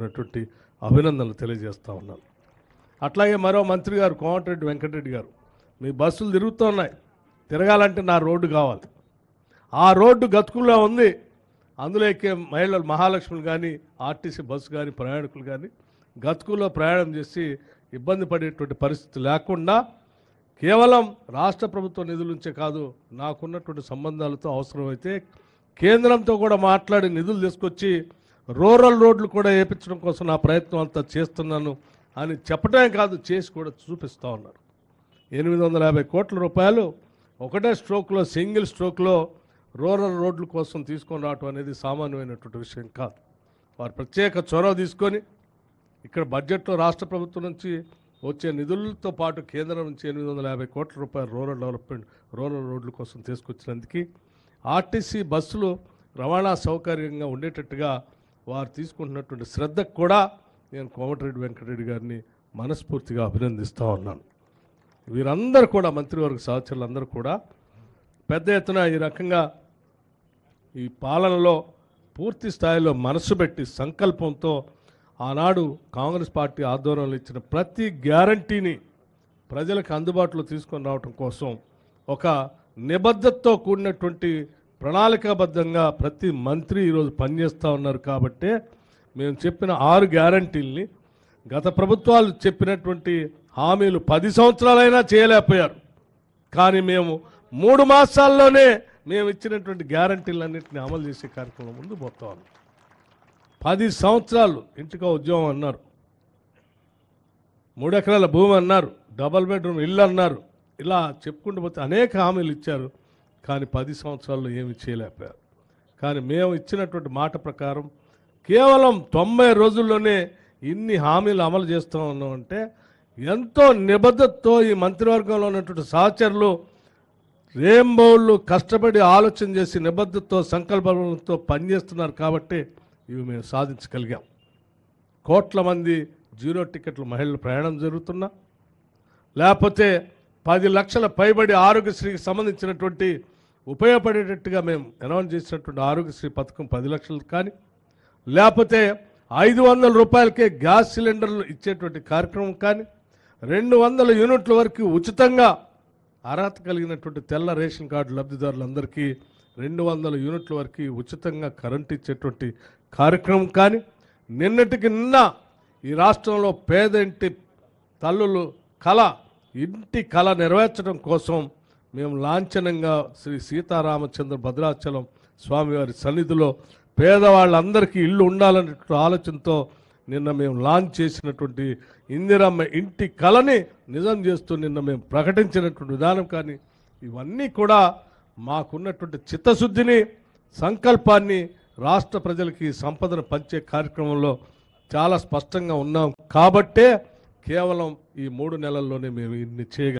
అనేటువంటి అభినందనలు తెలియజేస్తూ ఉన్నాను అట్లాగే మరో మంత్రి గారు కోమటిరెడ్డి వెంకటరెడ్డి గారు మీ బస్సులు తిరుగుతున్నాయి తిరగాలంటే నా రోడ్డు కావాలి ఆ రోడ్డు గతుకుల్లో ఉంది అందులో ఎక్కే మహిళలు మహాలక్ష్మి కానీ ఆర్టీసీ బస్సు కానీ ప్రయాణికులు కానీ గతుకుల్లో ప్రయాణం చేసి ఇబ్బంది పడేటువంటి పరిస్థితి లేకుండా కేవలం రాష్ట్ర ప్రభుత్వ నిధుల నుంచే కాదు నాకున్నటువంటి సంబంధాలతో అవసరమైతే కేంద్రంతో కూడా మాట్లాడి నిధులు తీసుకొచ్చి రూరల్ రోడ్లు కూడా వేయించడం కోసం నా ప్రయత్నం అంతా చేస్తున్నాను అని చెప్పడమే కాదు చేసి కూడా చూపిస్తూ ఉన్నారు ఎనిమిది వందల యాభై కోట్ల రూపాయలు ఒకటే స్ట్రోక్లో సింగిల్ స్ట్రోక్లో రూరల్ రోడ్ల కోసం తీసుకొని రావటం అనేది సామాన్యమైనటువంటి విషయం కాదు వారు ప్రత్యేక చొరవ తీసుకొని ఇక్కడ బడ్జెట్లో రాష్ట్ర ప్రభుత్వం నుంచి వచ్చే నిధులతో పాటు కేంద్రం నుంచి ఎనిమిది వందల యాభై కోట్ల రూపాయలు రూరల్ డెవలప్మెంట్ రూరల్ రోడ్ల కోసం తీసుకొచ్చినందుకు ఆర్టీసీ బస్సులు రవాణా సౌకర్యంగా ఉండేటట్టుగా వారు తీసుకుంటున్నటువంటి శ్రద్ధకు కూడా నేను కోమటిరెడ్డి వెంకటరెడ్డి గారిని మనస్ఫూర్తిగా అభినందిస్తూ ఉన్నాను వీరందరూ కూడా మంత్రివర్గ సహచరులందరూ కూడా పెద్ద ఎత్తున ఈ రకంగా ఈ పాలనలో పూర్తి స్థాయిలో మనసు పెట్టి సంకల్పంతో ఆనాడు కాంగ్రెస్ పార్టీ ఆధ్వర్యంలో ఇచ్చిన ప్రతి గ్యారంటీని ప్రజలకు అందుబాటులో తీసుకొని రావటం కోసం ఒక నిబద్ధతతో కూడినటువంటి ప్రణాళికాబద్ధంగా ప్రతి మంత్రి ఈరోజు పనిచేస్తూ ఉన్నారు కాబట్టే మేము చెప్పిన ఆరు గ్యారంటీల్ని గత ప్రభుత్వాలు చెప్పినటువంటి హామీలు పది సంవత్సరాలైనా చేయలేకపోయారు కానీ మేము మూడు మాసాల్లోనే మేము ఇచ్చినటువంటి గ్యారంటీలన్నింటినీ అమలు చేసే కార్యక్రమం ముందు పోతా ఉన్నాం పది సంవత్సరాలు ఇంటికా ఉద్యోగం అన్నారు మూడెకరాల భూమి అన్నారు డబల్ బెడ్రూమ్ ఇల్లు అన్నారు ఇలా చెప్పుకుంటూ పోతే అనేక హామీలు ఇచ్చారు కానీ పది సంవత్సరాల్లో ఏమి చేయలేకపోయారు కానీ మేము ఇచ్చినటువంటి మాట ప్రకారం కేవలం తొంభై రోజుల్లోనే ఇన్ని హామీలు అమలు చేస్తూ ఉన్నాం అంటే ఎంతో నిబద్ధతతో ఈ మంత్రివర్గంలో ఉన్నటువంటి సహచరులు రేంబౌళ్ళు కష్టపడి ఆలోచన చేసి నిబద్ధతతో సంకల్పంతో పనిచేస్తున్నారు కాబట్టి ఇవి మేము సాధించగలిగాం కోట్ల మంది జీరో టికెట్లు మహిళలు ప్రయాణం జరుగుతున్నా లేకపోతే పది లక్షల పైబడి ఆరోగ్యశ్రీకి సంబంధించినటువంటి ఉపయోగపడేటట్టుగా మేము అనౌన్స్ చేసినటువంటి ఆరోగ్యశ్రీ పథకం పది లక్షలు కానీ లేకపోతే ఐదు వందల రూపాయలకే గ్యాస్ సిలిండర్లు ఇచ్చేటువంటి కార్యక్రమం కానీ రెండు వందల యూనిట్ల వరకు ఉచితంగా అర్హత కలిగినటువంటి తెల్ల రేషన్ కార్డు లబ్ధిదారులందరికీ రెండు వందల యూనిట్ల వరకు ఉచితంగా కరెంట్ ఇచ్చేటువంటి కార్యక్రమం కానీ నిన్నటికి నిన్న ఈ రాష్ట్రంలో పేద ఇంటి తల్లులు కళ ఇంటి కళ నెరవేర్చడం కోసం మేము లాంఛనంగా శ్రీ సీతారామచంద్ర భద్రాచలం స్వామివారి సన్నిధిలో పేదవాళ్ళందరికీ ఇల్లు ఉండాలనే ఆలోచనతో నిన్న మేము లాంచ్ చేసినటువంటి ఇందిరమ్మ ఇంటి కళని నిజం చేస్తూ నిన్న మేము ప్రకటించినటువంటి విధానం కానీ ఇవన్నీ కూడా మాకున్నటువంటి చిత్తశుద్ధిని సంకల్పాన్ని రాష్ట్ర ప్రజలకి సంపదను పంచే కార్యక్రమంలో చాలా స్పష్టంగా ఉన్నాం కాబట్టే కేవలం ఈ మూడు నెలల్లోనే మేము ఇన్ని చేయగలం